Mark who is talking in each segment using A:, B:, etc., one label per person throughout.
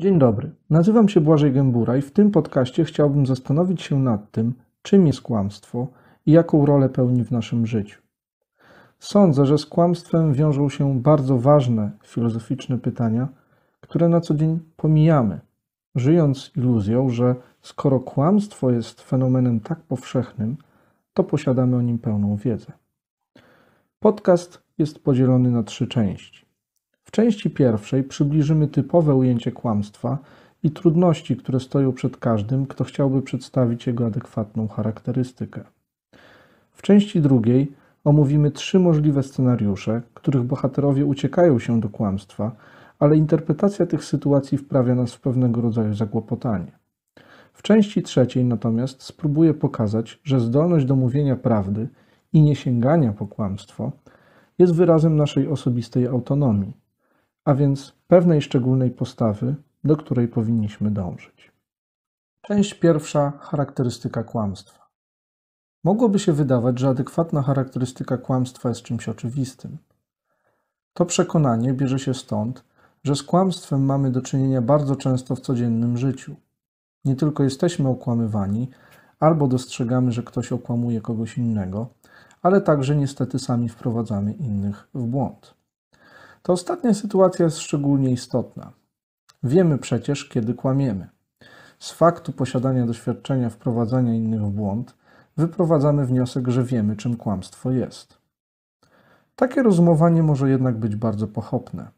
A: Dzień dobry, nazywam się Błażej Gębura i w tym podcaście chciałbym zastanowić się nad tym, czym jest kłamstwo i jaką rolę pełni w naszym życiu. Sądzę, że z kłamstwem wiążą się bardzo ważne filozoficzne pytania, które na co dzień pomijamy, żyjąc iluzją, że skoro kłamstwo jest fenomenem tak powszechnym, to posiadamy o nim pełną wiedzę. Podcast jest podzielony na trzy części. W części pierwszej przybliżymy typowe ujęcie kłamstwa i trudności, które stoją przed każdym, kto chciałby przedstawić jego adekwatną charakterystykę. W części drugiej omówimy trzy możliwe scenariusze, których bohaterowie uciekają się do kłamstwa, ale interpretacja tych sytuacji wprawia nas w pewnego rodzaju zakłopotanie. W części trzeciej natomiast spróbuję pokazać, że zdolność do mówienia prawdy i nie sięgania po kłamstwo jest wyrazem naszej osobistej autonomii a więc pewnej szczególnej postawy, do której powinniśmy dążyć. Część pierwsza charakterystyka kłamstwa. Mogłoby się wydawać, że adekwatna charakterystyka kłamstwa jest czymś oczywistym. To przekonanie bierze się stąd, że z kłamstwem mamy do czynienia bardzo często w codziennym życiu. Nie tylko jesteśmy okłamywani, albo dostrzegamy, że ktoś okłamuje kogoś innego, ale także niestety sami wprowadzamy innych w błąd. Ta ostatnia sytuacja jest szczególnie istotna. Wiemy przecież, kiedy kłamiemy. Z faktu posiadania doświadczenia wprowadzania innych w błąd, wyprowadzamy wniosek, że wiemy, czym kłamstwo jest. Takie rozumowanie może jednak być bardzo pochopne.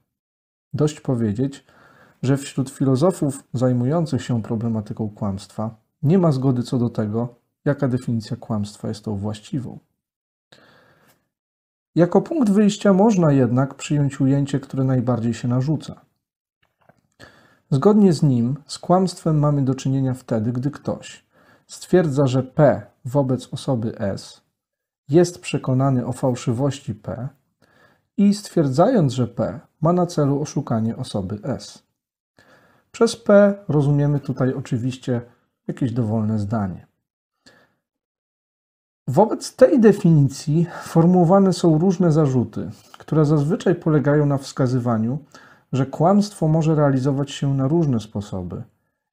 A: Dość powiedzieć, że wśród filozofów zajmujących się problematyką kłamstwa nie ma zgody co do tego, jaka definicja kłamstwa jest tą właściwą. Jako punkt wyjścia można jednak przyjąć ujęcie, które najbardziej się narzuca. Zgodnie z nim z kłamstwem mamy do czynienia wtedy, gdy ktoś stwierdza, że P wobec osoby S jest przekonany o fałszywości P i stwierdzając, że P ma na celu oszukanie osoby S. Przez P rozumiemy tutaj oczywiście jakieś dowolne zdanie. Wobec tej definicji formułowane są różne zarzuty, które zazwyczaj polegają na wskazywaniu, że kłamstwo może realizować się na różne sposoby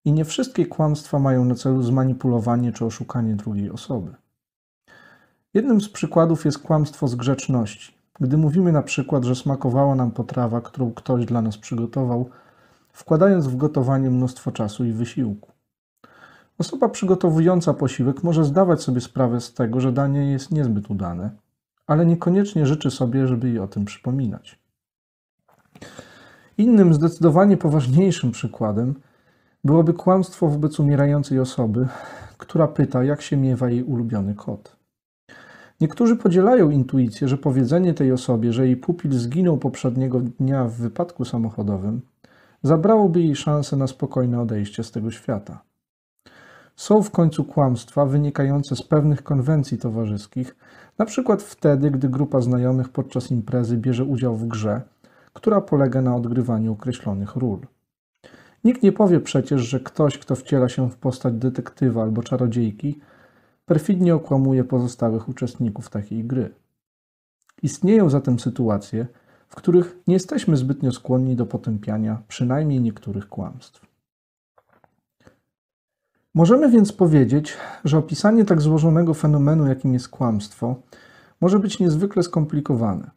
A: i nie wszystkie kłamstwa mają na celu zmanipulowanie czy oszukanie drugiej osoby. Jednym z przykładów jest kłamstwo z grzeczności. Gdy mówimy na przykład, że smakowała nam potrawa, którą ktoś dla nas przygotował, wkładając w gotowanie mnóstwo czasu i wysiłku. Osoba przygotowująca posiłek może zdawać sobie sprawę z tego, że danie jest niezbyt udane, ale niekoniecznie życzy sobie, żeby jej o tym przypominać. Innym, zdecydowanie poważniejszym przykładem byłoby kłamstwo wobec umierającej osoby, która pyta, jak się miewa jej ulubiony kot. Niektórzy podzielają intuicję, że powiedzenie tej osobie, że jej pupil zginął poprzedniego dnia w wypadku samochodowym, zabrałoby jej szansę na spokojne odejście z tego świata. Są w końcu kłamstwa wynikające z pewnych konwencji towarzyskich, na przykład wtedy, gdy grupa znajomych podczas imprezy bierze udział w grze, która polega na odgrywaniu określonych ról. Nikt nie powie przecież, że ktoś, kto wciela się w postać detektywa albo czarodziejki, perfidnie okłamuje pozostałych uczestników takiej gry. Istnieją zatem sytuacje, w których nie jesteśmy zbytnio skłonni do potępiania przynajmniej niektórych kłamstw. Możemy więc powiedzieć, że opisanie tak złożonego fenomenu, jakim jest kłamstwo, może być niezwykle skomplikowane.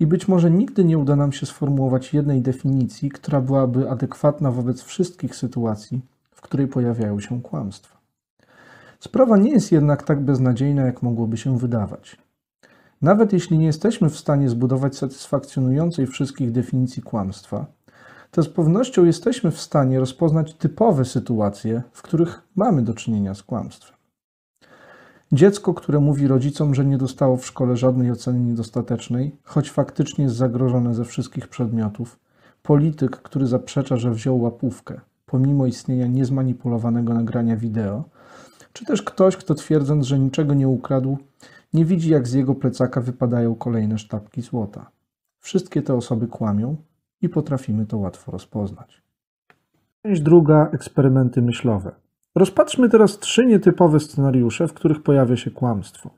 A: I być może nigdy nie uda nam się sformułować jednej definicji, która byłaby adekwatna wobec wszystkich sytuacji, w której pojawiają się kłamstwa. Sprawa nie jest jednak tak beznadziejna, jak mogłoby się wydawać. Nawet jeśli nie jesteśmy w stanie zbudować satysfakcjonującej wszystkich definicji kłamstwa, to z pewnością jesteśmy w stanie rozpoznać typowe sytuacje, w których mamy do czynienia z kłamstwem. Dziecko, które mówi rodzicom, że nie dostało w szkole żadnej oceny niedostatecznej, choć faktycznie jest zagrożone ze wszystkich przedmiotów, polityk, który zaprzecza, że wziął łapówkę, pomimo istnienia niezmanipulowanego nagrania wideo, czy też ktoś, kto twierdząc, że niczego nie ukradł, nie widzi, jak z jego plecaka wypadają kolejne sztabki złota. Wszystkie te osoby kłamią, i potrafimy to łatwo rozpoznać. Część druga eksperymenty myślowe. Rozpatrzmy teraz trzy nietypowe scenariusze, w których pojawia się kłamstwo.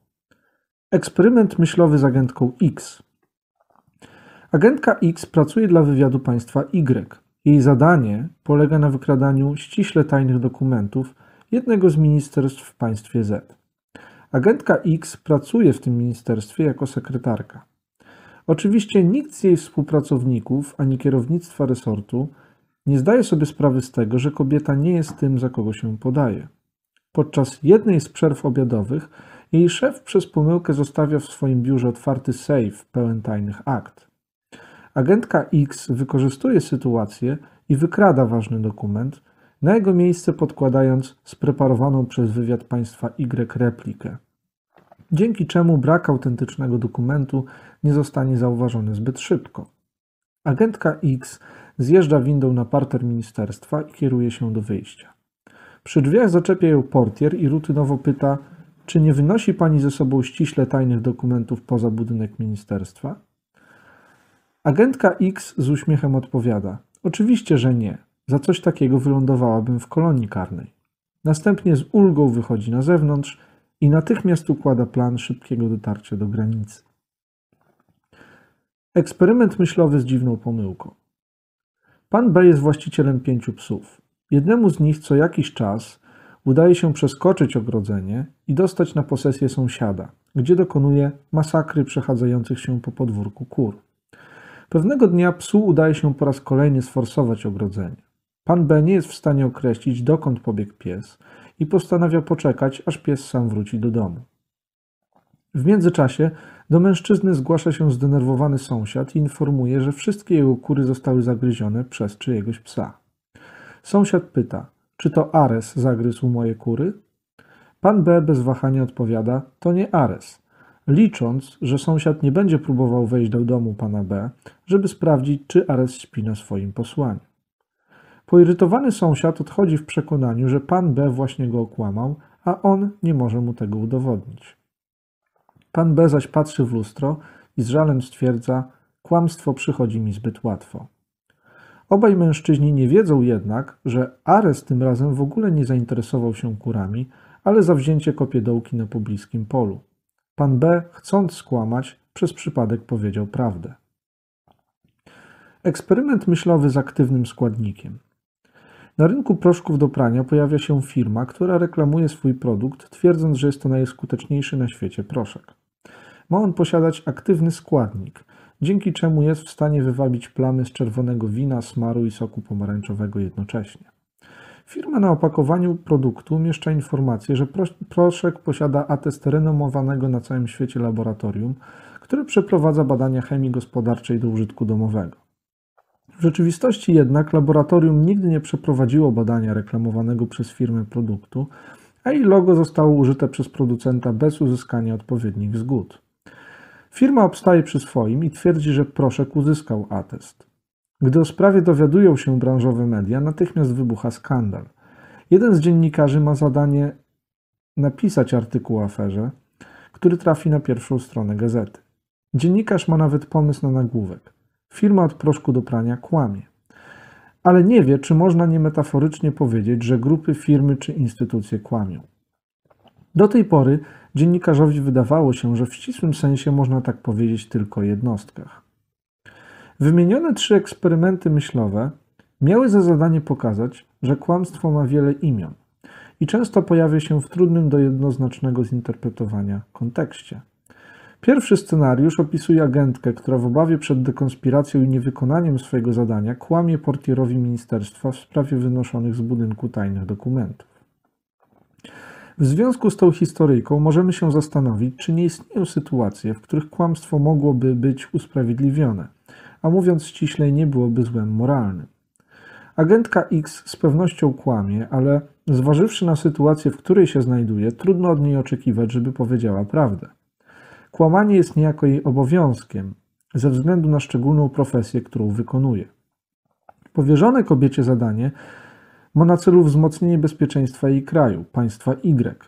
A: Eksperyment myślowy z agentką X. Agentka X pracuje dla wywiadu państwa Y. Jej zadanie polega na wykradaniu ściśle tajnych dokumentów jednego z ministerstw w państwie Z. Agentka X pracuje w tym ministerstwie jako sekretarka. Oczywiście nikt z jej współpracowników ani kierownictwa resortu nie zdaje sobie sprawy z tego, że kobieta nie jest tym, za kogo się podaje. Podczas jednej z przerw obiadowych jej szef przez pomyłkę zostawia w swoim biurze otwarty safe pełen tajnych akt. Agentka X wykorzystuje sytuację i wykrada ważny dokument, na jego miejsce podkładając spreparowaną przez wywiad państwa Y replikę dzięki czemu brak autentycznego dokumentu nie zostanie zauważony zbyt szybko. Agentka X zjeżdża windą na parter ministerstwa i kieruje się do wyjścia. Przy drzwiach zaczepia ją portier i rutynowo pyta, czy nie wynosi pani ze sobą ściśle tajnych dokumentów poza budynek ministerstwa? Agentka X z uśmiechem odpowiada: Oczywiście, że nie. Za coś takiego wylądowałabym w kolonii karnej. Następnie z ulgą wychodzi na zewnątrz i natychmiast układa plan szybkiego dotarcia do granicy. Eksperyment myślowy z dziwną pomyłką. Pan B jest właścicielem pięciu psów. Jednemu z nich co jakiś czas udaje się przeskoczyć ogrodzenie i dostać na posesję sąsiada, gdzie dokonuje masakry przechadzających się po podwórku kur. Pewnego dnia psu udaje się po raz kolejny sforsować ogrodzenie. Pan B nie jest w stanie określić, dokąd pobiegł pies i postanawia poczekać, aż pies sam wróci do domu. W międzyczasie do mężczyzny zgłasza się zdenerwowany sąsiad i informuje, że wszystkie jego kury zostały zagryzione przez czyjegoś psa. Sąsiad pyta, czy to Ares zagryzł moje kury? Pan B bez wahania odpowiada, to nie Ares. Licząc, że sąsiad nie będzie próbował wejść do domu pana B, żeby sprawdzić, czy Ares śpi na swoim posłaniu. Poirytowany sąsiad odchodzi w przekonaniu, że pan B właśnie go okłamał, a on nie może mu tego udowodnić. Pan B zaś patrzy w lustro i z żalem stwierdza: Kłamstwo przychodzi mi zbyt łatwo. Obaj mężczyźni nie wiedzą jednak, że Ares tym razem w ogóle nie zainteresował się kurami, ale zawzięcie kopie dołki na pobliskim polu. Pan B, chcąc skłamać, przez przypadek powiedział prawdę. Eksperyment myślowy z aktywnym składnikiem. Na rynku proszków do prania pojawia się firma, która reklamuje swój produkt, twierdząc, że jest to najskuteczniejszy na świecie proszek. Ma on posiadać aktywny składnik, dzięki czemu jest w stanie wywabić plamy z czerwonego wina, smaru i soku pomarańczowego jednocześnie. Firma na opakowaniu produktu umieszcza informację, że proszek posiada atest renomowanego na całym świecie laboratorium, które przeprowadza badania chemii gospodarczej do użytku domowego. W rzeczywistości jednak laboratorium nigdy nie przeprowadziło badania reklamowanego przez firmę produktu, a jej logo zostało użyte przez producenta bez uzyskania odpowiednich zgód. Firma obstaje przy swoim i twierdzi, że proszek uzyskał atest. Gdy o sprawie dowiadują się branżowe media, natychmiast wybucha skandal. Jeden z dziennikarzy ma zadanie napisać artykuł o aferze, który trafi na pierwszą stronę gazety. Dziennikarz ma nawet pomysł na nagłówek. Firma od proszku do prania kłamie. Ale nie wie, czy można niemetaforycznie powiedzieć, że grupy, firmy czy instytucje kłamią. Do tej pory dziennikarzowi wydawało się, że w ścisłym sensie można tak powiedzieć tylko o jednostkach. Wymienione trzy eksperymenty myślowe miały za zadanie pokazać, że kłamstwo ma wiele imion i często pojawia się w trudnym do jednoznacznego zinterpretowania kontekście. Pierwszy scenariusz opisuje agentkę, która w obawie przed dekonspiracją i niewykonaniem swojego zadania kłamie portierowi ministerstwa w sprawie wynoszonych z budynku tajnych dokumentów. W związku z tą historyjką możemy się zastanowić, czy nie istnieją sytuacje, w których kłamstwo mogłoby być usprawiedliwione, a mówiąc ściślej, nie byłoby złem moralnym. Agentka X z pewnością kłamie, ale zważywszy na sytuację, w której się znajduje, trudno od niej oczekiwać, żeby powiedziała prawdę. Kłamanie jest niejako jej obowiązkiem, ze względu na szczególną profesję, którą wykonuje. Powierzone kobiecie zadanie ma na celu wzmocnienie bezpieczeństwa jej kraju, państwa Y.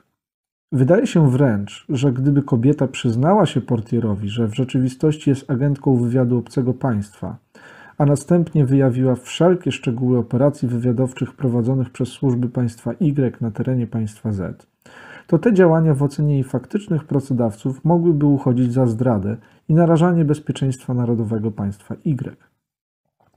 A: Wydaje się wręcz, że gdyby kobieta przyznała się portierowi, że w rzeczywistości jest agentką wywiadu obcego państwa, a następnie wyjawiła wszelkie szczegóły operacji wywiadowczych prowadzonych przez służby państwa Y na terenie państwa Z, to te działania w ocenie jej faktycznych pracodawców mogłyby uchodzić za zdradę i narażanie bezpieczeństwa narodowego państwa Y.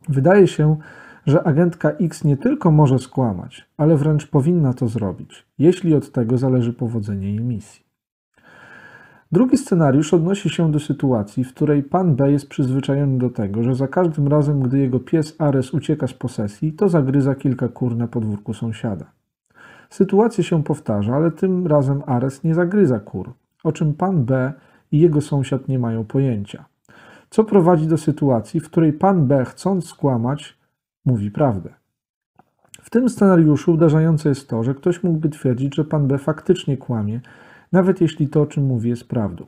A: Wydaje się, że agentka X nie tylko może skłamać, ale wręcz powinna to zrobić, jeśli od tego zależy powodzenie jej misji. Drugi scenariusz odnosi się do sytuacji, w której pan B jest przyzwyczajony do tego, że za każdym razem, gdy jego pies Ares ucieka z posesji, to zagryza kilka kur na podwórku sąsiada. Sytuacja się powtarza, ale tym razem Ares nie zagryza kur, o czym pan B i jego sąsiad nie mają pojęcia. Co prowadzi do sytuacji, w której pan B, chcąc skłamać, mówi prawdę. W tym scenariuszu uderzające jest to, że ktoś mógłby twierdzić, że pan B faktycznie kłamie, nawet jeśli to, o czym mówi, jest prawdą.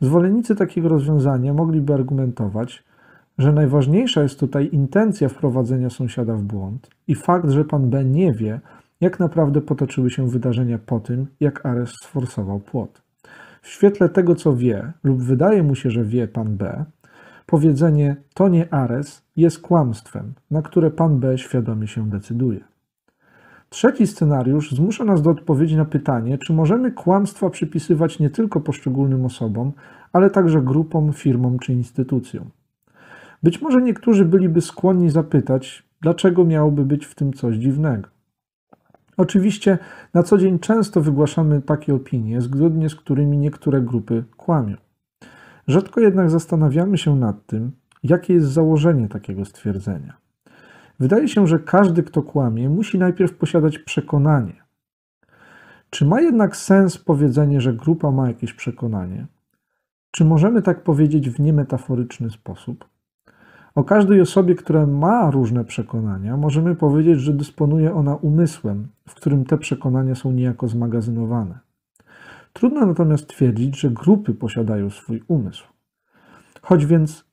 A: Zwolennicy takiego rozwiązania mogliby argumentować, że najważniejsza jest tutaj intencja wprowadzenia sąsiada w błąd i fakt, że pan B nie wie, jak naprawdę potoczyły się wydarzenia po tym, jak Ares sforsował płot. W świetle tego, co wie, lub wydaje mu się, że wie pan B, powiedzenie to nie Ares jest kłamstwem, na które pan B świadomie się decyduje. Trzeci scenariusz zmusza nas do odpowiedzi na pytanie, czy możemy kłamstwa przypisywać nie tylko poszczególnym osobom, ale także grupom, firmom czy instytucjom. Być może niektórzy byliby skłonni zapytać, dlaczego miałoby być w tym coś dziwnego. Oczywiście na co dzień często wygłaszamy takie opinie, zgodnie z którymi niektóre grupy kłamią. Rzadko jednak zastanawiamy się nad tym, jakie jest założenie takiego stwierdzenia. Wydaje się, że każdy, kto kłamie, musi najpierw posiadać przekonanie. Czy ma jednak sens powiedzenie, że grupa ma jakieś przekonanie? Czy możemy tak powiedzieć w niemetaforyczny sposób? O każdej osobie, która ma różne przekonania, możemy powiedzieć, że dysponuje ona umysłem, w którym te przekonania są niejako zmagazynowane. Trudno natomiast twierdzić, że grupy posiadają swój umysł. Choć więc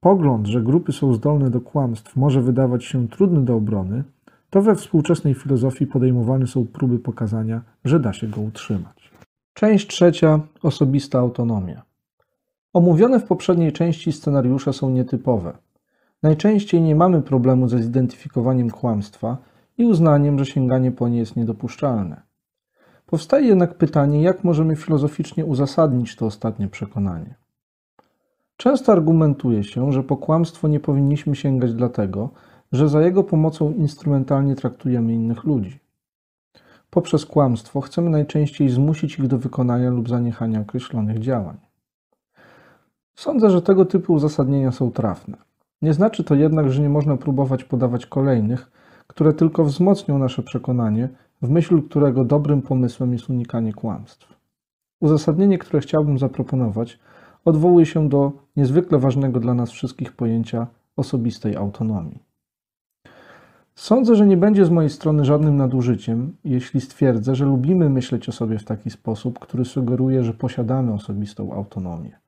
A: pogląd, że grupy są zdolne do kłamstw, może wydawać się trudny do obrony, to we współczesnej filozofii podejmowane są próby pokazania, że da się go utrzymać. Część trzecia osobista autonomia. Omówione w poprzedniej części scenariusze są nietypowe. Najczęściej nie mamy problemu ze zidentyfikowaniem kłamstwa i uznaniem, że sięganie po nie jest niedopuszczalne. Powstaje jednak pytanie, jak możemy filozoficznie uzasadnić to ostatnie przekonanie. Często argumentuje się, że po kłamstwo nie powinniśmy sięgać dlatego, że za jego pomocą instrumentalnie traktujemy innych ludzi. Poprzez kłamstwo chcemy najczęściej zmusić ich do wykonania lub zaniechania określonych działań. Sądzę, że tego typu uzasadnienia są trafne. Nie znaczy to jednak, że nie można próbować podawać kolejnych, które tylko wzmocnią nasze przekonanie, w myśl którego dobrym pomysłem jest unikanie kłamstw. Uzasadnienie, które chciałbym zaproponować, odwołuje się do niezwykle ważnego dla nas wszystkich pojęcia osobistej autonomii. Sądzę, że nie będzie z mojej strony żadnym nadużyciem, jeśli stwierdzę, że lubimy myśleć o sobie w taki sposób, który sugeruje, że posiadamy osobistą autonomię.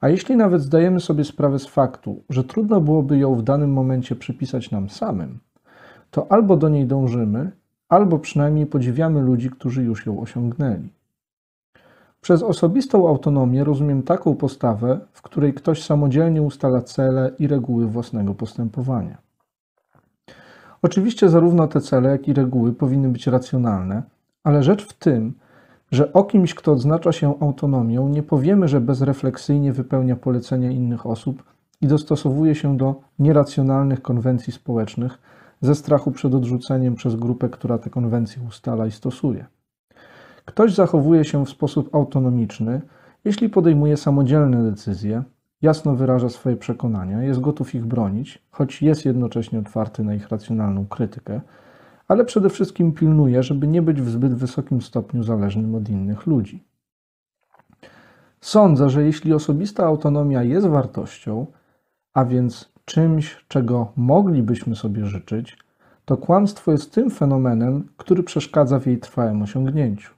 A: A jeśli nawet zdajemy sobie sprawę z faktu, że trudno byłoby ją w danym momencie przypisać nam samym, to albo do niej dążymy, albo przynajmniej podziwiamy ludzi, którzy już ją osiągnęli. Przez osobistą autonomię rozumiem taką postawę, w której ktoś samodzielnie ustala cele i reguły własnego postępowania. Oczywiście zarówno te cele, jak i reguły powinny być racjonalne, ale rzecz w tym, że o kimś, kto odznacza się autonomią, nie powiemy, że bezrefleksyjnie wypełnia polecenia innych osób i dostosowuje się do nieracjonalnych konwencji społecznych ze strachu przed odrzuceniem przez grupę, która te konwencje ustala i stosuje. Ktoś zachowuje się w sposób autonomiczny, jeśli podejmuje samodzielne decyzje, jasno wyraża swoje przekonania, jest gotów ich bronić, choć jest jednocześnie otwarty na ich racjonalną krytykę ale przede wszystkim pilnuje, żeby nie być w zbyt wysokim stopniu zależnym od innych ludzi. Sądzę, że jeśli osobista autonomia jest wartością, a więc czymś, czego moglibyśmy sobie życzyć, to kłamstwo jest tym fenomenem, który przeszkadza w jej trwałym osiągnięciu.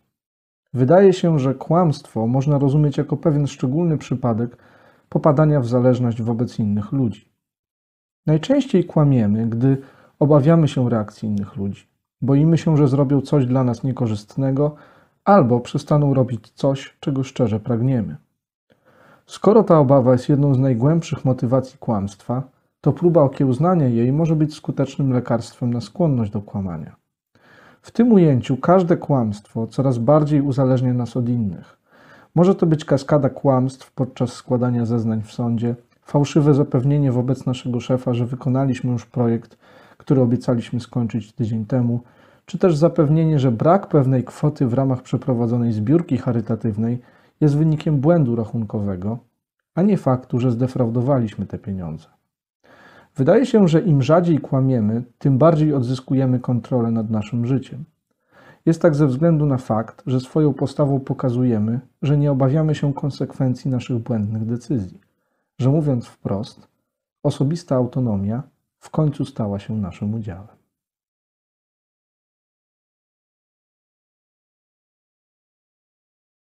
A: Wydaje się, że kłamstwo można rozumieć jako pewien szczególny przypadek popadania w zależność wobec innych ludzi. Najczęściej kłamiemy, gdy Obawiamy się reakcji innych ludzi. Boimy się, że zrobią coś dla nas niekorzystnego albo przestaną robić coś, czego szczerze pragniemy. Skoro ta obawa jest jedną z najgłębszych motywacji kłamstwa, to próba okiełznania jej może być skutecznym lekarstwem na skłonność do kłamania. W tym ujęciu każde kłamstwo coraz bardziej uzależnia nas od innych. Może to być kaskada kłamstw podczas składania zeznań w sądzie, fałszywe zapewnienie wobec naszego szefa, że wykonaliśmy już projekt, który obiecaliśmy skończyć tydzień temu, czy też zapewnienie, że brak pewnej kwoty w ramach przeprowadzonej zbiórki charytatywnej jest wynikiem błędu rachunkowego, a nie faktu, że zdefraudowaliśmy te pieniądze. Wydaje się, że im rzadziej kłamiemy, tym bardziej odzyskujemy kontrolę nad naszym życiem. Jest tak ze względu na fakt, że swoją postawą pokazujemy, że nie obawiamy się konsekwencji naszych błędnych decyzji, że mówiąc wprost, osobista autonomia w końcu stała się naszym udziałem.